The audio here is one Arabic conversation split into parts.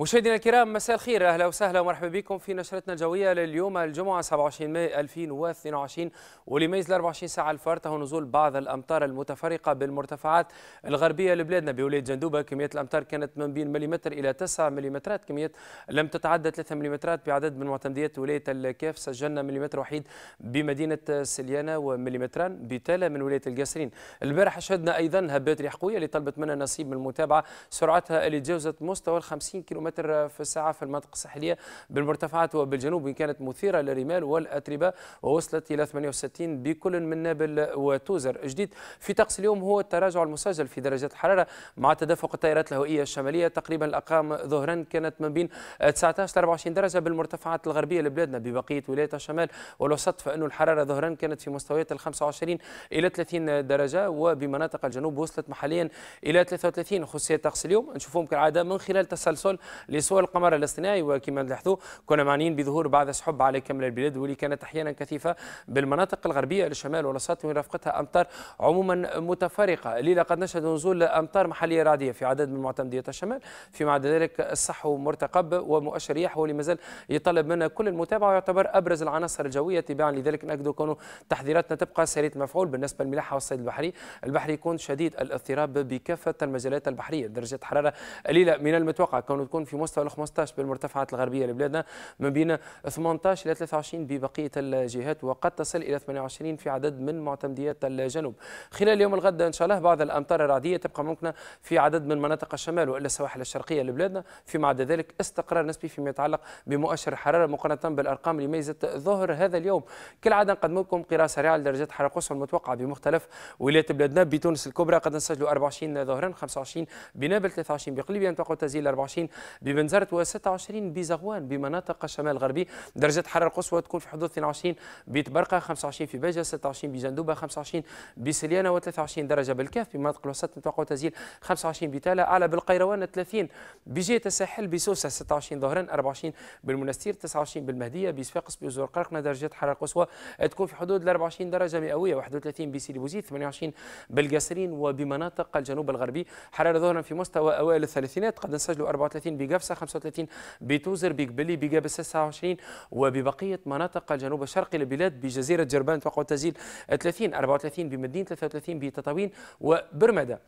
مشاهدينا الكرام مساء الخير اهلا وسهلا ومرحبا بكم في نشرتنا الجويه لليوم الجمعه 27 ماي 2022 ولميز ال 24 ساعه الفارطه نزول بعض الامطار المتفرقه بالمرتفعات الغربيه لبلادنا بولايه جندوبه كميه الامطار كانت من بين مليمتر الى 9 مليمترات كميه لم تتعدى 3 مليمترات بعدد من معتمديات ولايه الكاف سجلنا مليمتر وحيد بمدينه سليانه ومليمتران بتالا من ولايه القاسرين البارح شهدنا ايضا هبات ريح قويه اللي طلبت منا نصيب من المتابعه سرعتها اللي تجاوزت مستوى ال 50 كيلو متر في الساعة في المنطقة الساحلية بالمرتفعات وبالجنوب إن كانت مثيرة للرمال والأتربة ووصلت إلى 68 بكل من نابل وتوزر جديد في طقس اليوم هو التراجع المسجل في درجات الحرارة مع تدفق التيارات الهوائية الشمالية تقريبا الأقام ظهرا كانت ما بين 19 ل 24 درجة بالمرتفعات الغربية لبلادنا ببقية ولايات الشمال والوسط فإنه الحرارة ظهرا كانت في مستويات ال 25 إلى 30 درجة وبمناطق الجنوب وصلت محليا إلى 33 خصوصية طقس اليوم نشوفهم كالعادة من خلال تسلسل لسوء القمر الاصطناعي وكما نلاحظوا كنا معنيين بظهور بعض السحب على كامل البلاد واللي كانت احيانا كثيفه بالمناطق الغربيه للشمال والوسط ورافقتها امطار عموما متفرقه الليله قد نشهد نزول امطار محليه رعديه في عدد من معتمديات الشمال فيما عدا ذلك الصحو مرتقب ومؤشر رياح واللي مازال يطلب منا كل المتابعه ويعتبر ابرز العناصر الجويه تباعا لذلك ناكدوا كونوا تحذيراتنا تبقى سريه المفعول بالنسبه للملاحه والصيد البحري البحر يكون شديد الاضطراب بكافه المجالات البحريه درجه حراره قليله من المتوقع كونه تكون في مستوى ال 15 بالمرتفعات الغربيه لبلادنا ما بين 18 الى 23 ببقيه الجهات وقد تصل الى 28 في عدد من معتمديات الجنوب خلال يوم الغد ان شاء الله بعض الامطار الرعديه تبقى ممكنه في عدد من مناطق الشمال والا السواحل الشرقيه لبلادنا فيما عدا ذلك استقرار نسبي فيما يتعلق بمؤشر الحراره مقارنه بالارقام اللي ميزت ظهر هذا اليوم كالعاده نقدم لكم قراءه سريعه لدرجات الحراره القصوى المتوقعه بمختلف ولايات بلادنا بتونس الكبرى قد نسجلوا 24 ظهرا 25 بنابل 23 بقليبيا نتوقع تسجيل 24 ببنزرت و26 بزغوان بمناطق الشمال الغربي درجة حرارة قصوى تكون في حدود 22 بتبرقة 25 في باجة 26 بجندوبة 25 بسليانة و23 درجة بالكاف بمناطق الوسط نتوقع تسجيل 25 بتالا أعلى بالقيروان 30 بجهة الساحل بسوسة 26 ظهرا 24 بالمنستير 29 بالمهدية بصفاقس بزرقرقنا درجة حرارة قصوى تكون في حدود 24 درجة مئوية 31 بسيدي بوزيد 28 بالقاسرين وبمناطق الجنوب الغربي حرارة ظهرا في مستوى أوائل الثلاثينات قد نسجلوا 34 ب بجفصه 35 بتوزر بقبلي بجابس 29 وببقيه مناطق الجنوب الشرقي للبلاد بجزيره جربان توقع تسجيل 30 34 بمدين 33 بتطاوين وبرمده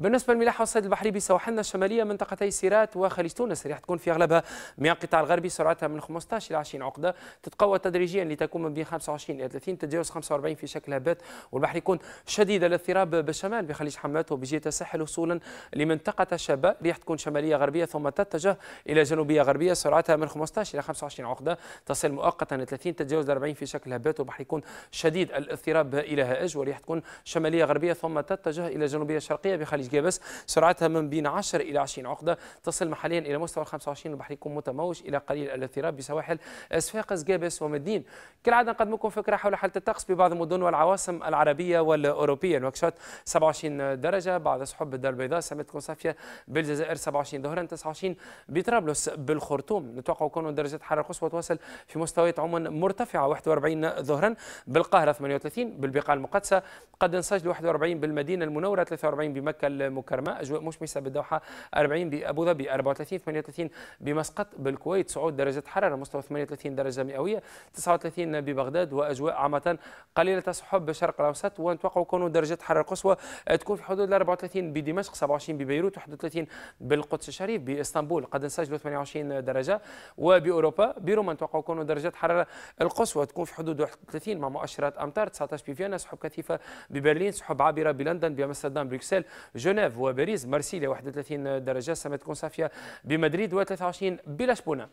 بالنسبه للملاحه والصيد البحري بسواحلنا الشماليه منطقتي سيرات وخليج تونس ريح تكون في اغلبها من القطاع الغربي سرعتها من 15 الى 20 عقده تتقوى تدريجيا لتكون من بين 25 الى 30 تتجاوز 45 في شكل هبات والبحر يكون شديد الاضطراب بالشمال بخليج حمات وبجهه الساحل وصولا لمنطقه شابه ريح تكون شماليه غربيه ثم تتجه الى جنوبيه غربيه سرعتها من 15 الى 25 عقده تصل مؤقتا 30 تتجاوز 40 في شكل هبات والبحر يكون شديد الاضطراب الى هائج وريح تكون شماليه غربيه ثم تتجه الى جنوبيه شرقيه بخليج جيجا بس سرعتها من بين 10 إلى 20 عقدة تصل محليا إلى مستوى 25 البحر يكون متموج إلى قليل الاضطراب بسواحل أسفاق جابس ومدين كالعادة نقدمكم فكرة حول حالة الطقس ببعض المدن والعواصم العربية والأوروبية نواكشوط 27 درجة بعد سحب الدار البيضاء سمتكم صافية بالجزائر 27 ظهرا 29 بطرابلس بالخرطوم نتوقع كون درجة الحرارة القصوى تواصل في مستويات عموما مرتفعة 41 ظهرا بالقاهرة 38 بالبقاع المقدسة قد نسجل 41 بالمدينة المنورة 43 بمكة المكرمه اجواء مشمسه بالدوحه 40 بابو ظبي 34 38 بمسقط بالكويت صعود درجه حراره مستوى 38 درجه مئويه 39 ببغداد واجواء عامه قليله سحب بالشرق الاوسط ونتوقع كون درجه حراره قصوى تكون في حدود 34 بدمشق 27 ببيروت 31 بالقدس الشريف باسطنبول قد نسجلوا 28 درجه وباوروبا بروما نتوقع كون درجه حراره القصوى تكون في حدود 31 مع مؤشرات امطار 19 بفيانا سحب كثيفه ببرلين سحب عابره بلندن بامستردام بروكسل جنيف وباريس مرسيليا 31 درجة سمت كونسافيا بمدريد و 23 بلاشبونه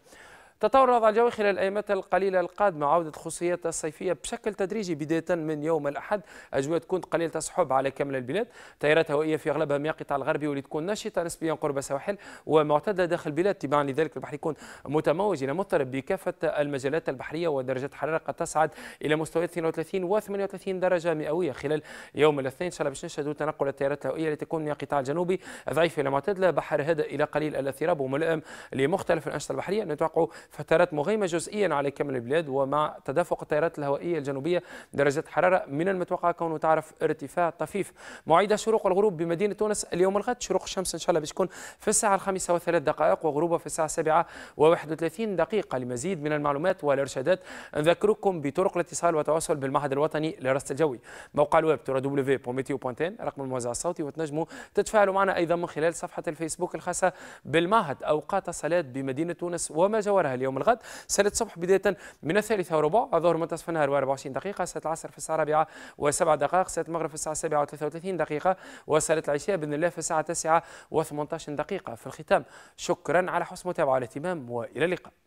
تطور الوضع الجوي خلال الأيامات القليلة القادمة عودة خصوصيات الصيفية بشكل تدريجي بداية من يوم الأحد أجواء تكون قليلة السحب على كامل البلاد تيارات هوائية في أغلبها من القطاع الغربي واللي تكون نشطة نسبيا قرب السواحل ومعتدة داخل البلاد تبعا لذلك البحر يكون متموج إلى مضطرب بكافة المجالات البحرية ودرجة حراره قد تصعد إلى مستويات 32 و 38 درجة مئوية خلال يوم الاثنين إن شاء الله باش نشهدوا تنقل التيارات الهوائية اللي تكون من القطاع الجنوبي ضعيفة إلى معتدلة بحر هادئ إلى قليل الاضطراب وملائم لمختلف الأنشطة البحرية نتوقع فترات مغيمة جزئيا على كامل البلاد ومع تدفق التيارات الهوائية الجنوبية درجات حرارة من المتوقع كونه تعرف ارتفاع طفيف معيدة شروق والغروب بمدينة تونس اليوم الغد شروق الشمس إن شاء الله باش في الساعة الخامسة وثلاث دقائق وغروبها في الساعة السابعة و31 دقيقة لمزيد من المعلومات والإرشادات نذكركم بطرق الاتصال والتواصل بالمعهد الوطني للرصد الجوي موقع الويب www.meteo.in رقم الموزع الصوتي وتنجموا تتفاعلوا معنا أيضا من خلال صفحة الفيسبوك الخاصة بالمعهد أوقات الصلاة بمدينة تونس وما جوارها اليوم الغد سنة الصبح بداية من الثالثة وربع ظهر منتصف النهار و24 دقيقة سنة العصر في الساعة الرابعة وسبع دقائق سنة المغرب في الساعة السابعه و33 دقيقة وسنة العشاء بإذن الله في الساعة 9 و18 دقيقة في الختام شكرا على حسن المتابعة والاهتمام وإلى اللقاء